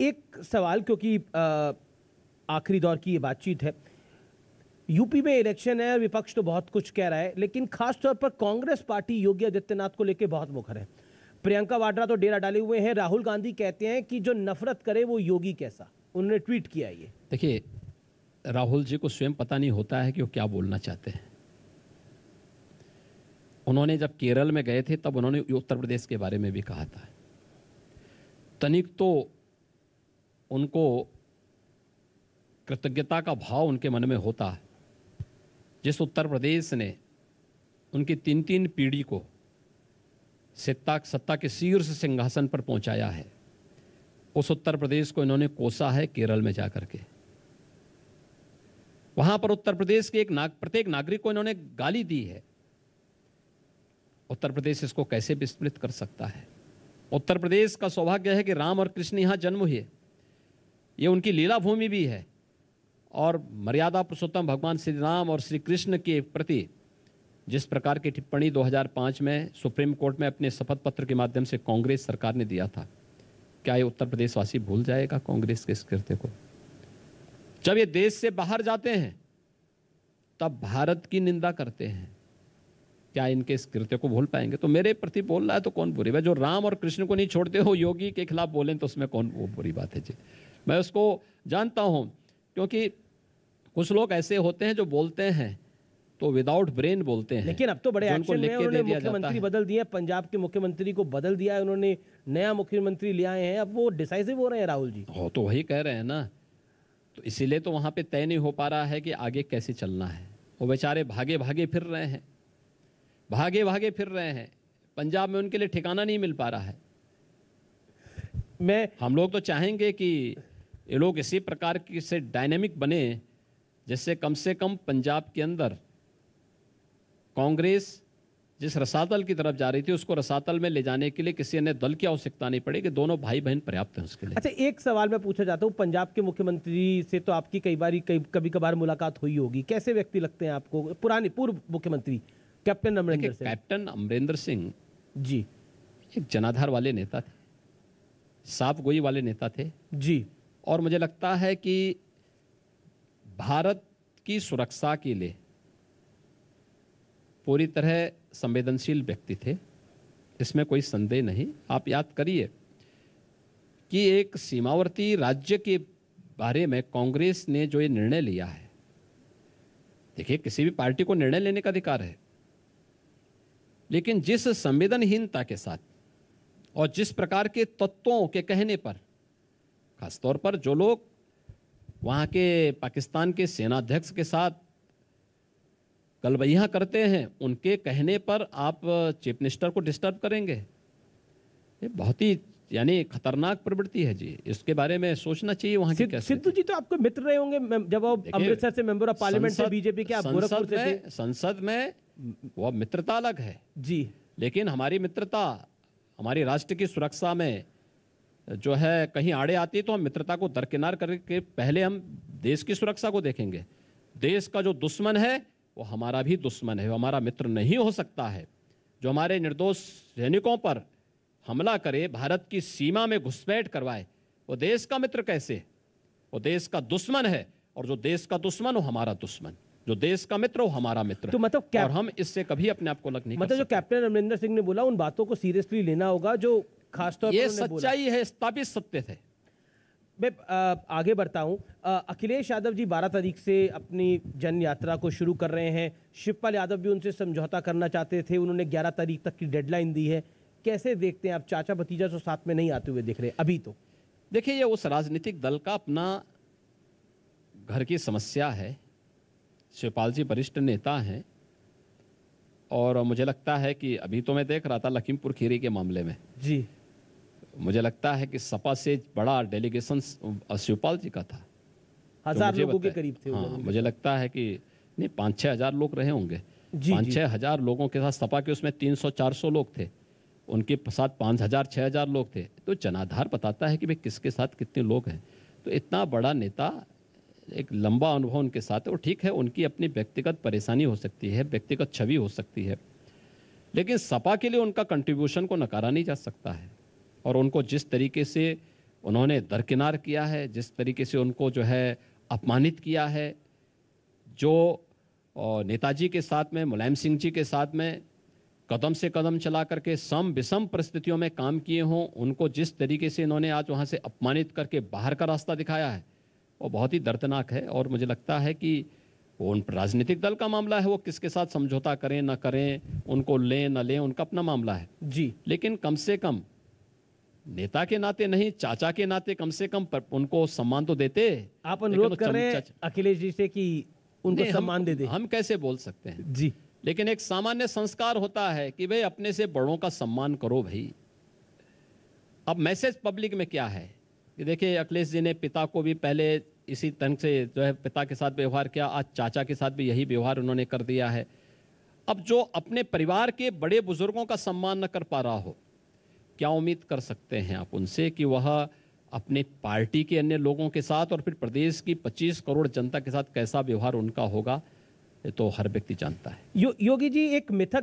एक सवाल क्योंकि आखिरी दौर की ये बातचीत है यूपी में इलेक्शन है और विपक्ष तो बहुत कुछ कह रहा है लेकिन खासतौर पर कांग्रेस पार्टी योगी आदित्यनाथ को लेकर बहुत मुखर है प्रियंका वाड्रा तो डेरा डाले हुए हैं राहुल गांधी कहते हैं कि जो नफरत करे वो योगी कैसा उन्होंने ट्वीट किया ये देखिए राहुल जी को स्वयं पता नहीं होता है कि वो क्या बोलना चाहते हैं उन्होंने जब केरल में गए थे तब उन्होंने उत्तर प्रदेश के बारे में भी कहा था तनिक तो उनको कृतज्ञता का भाव उनके मन में होता है जिस उत्तर प्रदेश ने उनकी तीन तीन पीढ़ी को सत्ता सत्ता के शीर्ष सिंहासन पर पहुंचाया है उस उत्तर प्रदेश को इन्होंने कोसा है केरल में जाकर के वहां पर उत्तर प्रदेश के एक नाग प्रत्येक नागरिक को इन्होंने गाली दी है उत्तर प्रदेश इसको कैसे विस्मृत कर सकता है उत्तर प्रदेश का सौभाग्य है कि राम और कृष्ण यहां जन्म हुए ये उनकी लीला भूमि भी है और मर्यादा पुरुषोत्तम भगवान श्री राम और श्री कृष्ण के प्रति जिस प्रकार की टिप्पणी 2005 में सुप्रीम कोर्ट में अपने शपथ पत्र के माध्यम से कांग्रेस सरकार ने दिया था क्या ये उत्तर प्रदेशवासी भूल जाएगा कांग्रेस के इस कृत्य को जब ये देश से बाहर जाते हैं तब भारत की निंदा करते हैं क्या इनके इस कृत्य को भूल पाएंगे तो मेरे प्रति बोल रहा है तो कौन बुरी बात जो राम और कृष्ण को नहीं छोड़ते हो योगी के खिलाफ बोलें तो उसमें कौन वो बुरी बात है जी मैं उसको जानता हूँ क्योंकि कुछ लोग ऐसे होते हैं जो बोलते हैं तो विदाउट ब्रेन बोलते हैं लेकिन अब तो बड़े एक्शन में उन्होंने मुख्यमंत्री बदल दिए पंजाब के मुख्यमंत्री को बदल दिया है उन्होंने नया मुख्यमंत्री लिया है अब वो डिसाइसिव हो रहे हैं राहुल जी तो वही कह रहे हैं ना तो इसीलिए तो वहाँ पे तय नहीं हो पा रहा है कि आगे कैसे चलना है वो बेचारे भागे भागे फिर रहे हैं भागे भागे फिर रहे हैं पंजाब में उनके लिए ठिकाना नहीं मिल पा रहा है मैं हम लोग तो चाहेंगे कि ये लोग इसी प्रकार की से डायनेमिक बने जिससे कम से कम पंजाब के अंदर कांग्रेस जिस रसातल की तरफ जा रही थी उसको रसातल में ले जाने के लिए किसी अन्य दल की आवश्यकता नहीं पड़ेगी दोनों भाई बहन पर्याप्त हैं उसके लिए अच्छा एक सवाल मैं पूछना चाहता हूँ पंजाब के मुख्यमंत्री से तो आपकी कई बार कई कभी कभार मुलाकात हुई होगी कैसे व्यक्ति लगते हैं आपको पुराने पूर्व मुख्यमंत्री कैप्टन अमरिंदर सिंह कैप्टन अमरिंदर सिंह जी एक जनाधार वाले नेता थे साफ गोई वाले नेता थे जी और मुझे लगता है कि भारत की सुरक्षा के लिए पूरी तरह संवेदनशील व्यक्ति थे इसमें कोई संदेह नहीं आप याद करिए कि एक सीमावर्ती राज्य के बारे में कांग्रेस ने जो ये निर्णय लिया है देखिए किसी भी पार्टी को निर्णय लेने का अधिकार है लेकिन जिस संवेदनहीनता के साथ और जिस प्रकार के तत्वों के कहने पर खासतौर पर जो लोग वहाँ के पाकिस्तान के सेनाध्यक्ष के साथ कलबैया करते हैं उनके कहने पर आप चीफ मिनिस्टर को डिस्टर्ब करेंगे ये बहुत ही यानी खतरनाक प्रवृत्ति है जी इसके बारे में सोचना चाहिए वहाँ सिद्ध, सिद्धू जी तो आपको मित्र रहे होंगे जब आप अमृतसर से मेंबर ऑफ पार्लियामेंट से बीजेपी के आप संसद में संसद में वो मित्रता अलग है जी लेकिन हमारी मित्रता हमारी राष्ट्र की सुरक्षा में जो है कहीं आड़े आती है तो हम मित्रता को दरकिनार करके पहले हम देश की सुरक्षा को देखेंगे देश का जो दुश्मन है वो हमारा भी दुश्मन है वो हमारा मित्र नहीं हो सकता है जो हमारे निर्दोष सैनिकों पर हमला करे भारत की सीमा में घुसपैठ करवाए वो देश का मित्र कैसे वो देश का दुश्मन है और जो देश का दुश्मन वो हमारा दुश्मन जो देश का मित्र वो हमारा मित्र तो मतलब क्या और हम इससे कभी अपने आप को लग नहीं मतलब जो कैप्टन अमरिंदर सिंह ने बोला उन बातों को सीरियसली लेना होगा जो खासतौर पर सच्चाई है स्थापित सत्य थे मैं आगे बढ़ता हूँ अखिलेश यादव जी 12 तारीख से अपनी जन यात्रा को शुरू कर रहे हैं शिवपाल यादव भी उनसे समझौता करना चाहते थे उन्होंने 11 तारीख तक की डेडलाइन दी है कैसे देखते हैं आप चाचा भतीजा जो तो साथ में नहीं आते हुए दिख रहे अभी तो देखिए ये उस राजनीतिक दल का अपना घर की समस्या है शिवपाल जी वरिष्ठ नेता हैं और मुझे लगता है कि अभी तो मैं देख रहा था लखीमपुर खीरी के मामले में जी मुझे लगता है कि सपा से बड़ा डेलीगेशन शिवपाल जी का था तो हजार तो लोगों के करीब थे हाँ, मुझे लगता है कि नहीं पाँच छः हजार लोग रहे होंगे पाँच छः हजार लोगों के साथ सपा के उसमें तीन सौ चार सौ लोग थे उनके साथ पाँच हजार छः हजार लोग थे तो जनाधार बताता है कि भाई किसके साथ कितने लोग हैं तो इतना बड़ा नेता एक लंबा अनुभव उनके साथ है और ठीक है उनकी अपनी व्यक्तिगत परेशानी हो सकती है व्यक्तिगत छवि हो सकती है लेकिन सपा के लिए उनका कंट्रीब्यूशन को नकारा नहीं जा सकता है और उनको जिस तरीके से उन्होंने दरकिनार किया है जिस तरीके से उनको जो है अपमानित किया है जो नेताजी के साथ में मुलायम सिंह जी के साथ में कदम से कदम चला करके सम विषम परिस्थितियों में काम किए हों उनको जिस तरीके से इन्होंने आज वहाँ से अपमानित करके बाहर का रास्ता दिखाया है वो बहुत ही दर्दनाक है और मुझे लगता है कि वो उन राजनीतिक दल का मामला है वो किसके साथ समझौता करें ना करें उनको लें ना लें उनका अपना मामला है जी लेकिन कम से कम नेता के नाते नहीं चाचा के नाते कम से कम उनको सम्मान तो देते आप अनुरोध कर रहे अखिलेश जी से कि उनको सम्मान दे दे हम कैसे बोल सकते हैं जी लेकिन एक सामान्य संस्कार होता है कि भाई अपने से बड़ों का सम्मान करो भाई अब मैसेज पब्लिक में क्या है कि देखिए अखिलेश जी ने पिता को भी पहले इसी ढंग से जो है पिता के साथ व्यवहार किया आज चाचा के साथ भी यही व्यवहार उन्होंने कर दिया है अब जो अपने परिवार के बड़े बुजुर्गों का सम्मान न कर पा रहा हो क्या उम्मीद कर सकते हैं आप उनसे कि वह अपने पार्टी के अन्य लोगों के साथ और फिर प्रदेश की 25 करोड़ जनता के साथ कैसा व्यवहार उनका होगा ये तो हर व्यक्ति जानता है यो, योगी जी एक मिथक